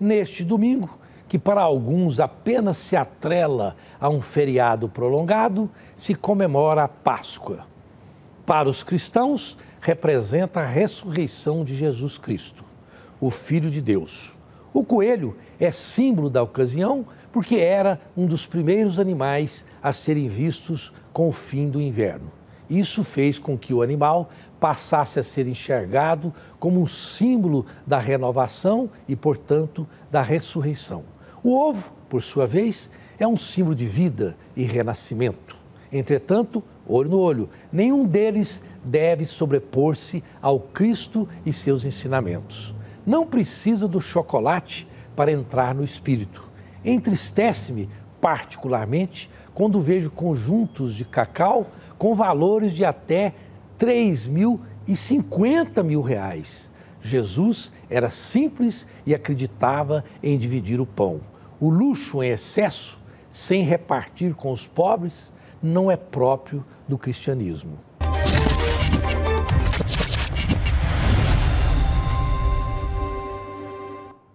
neste domingo, que para alguns apenas se atrela a um feriado prolongado, se comemora a Páscoa. Para os cristãos, representa a ressurreição de Jesus Cristo, o Filho de Deus. O coelho é símbolo da ocasião porque era um dos primeiros animais a serem vistos com o fim do inverno. Isso fez com que o animal passasse a ser enxergado como um símbolo da renovação e, portanto, da ressurreição. O ovo, por sua vez, é um símbolo de vida e renascimento. Entretanto, olho no olho, nenhum deles deve sobrepor-se ao Cristo e seus ensinamentos. Não precisa do chocolate para entrar no espírito. Entristece-me, particularmente, quando vejo conjuntos de cacau com valores de até 3 mil e 50 mil reais. Jesus era simples e acreditava em dividir o pão. O luxo em excesso, sem repartir com os pobres, não é próprio do cristianismo.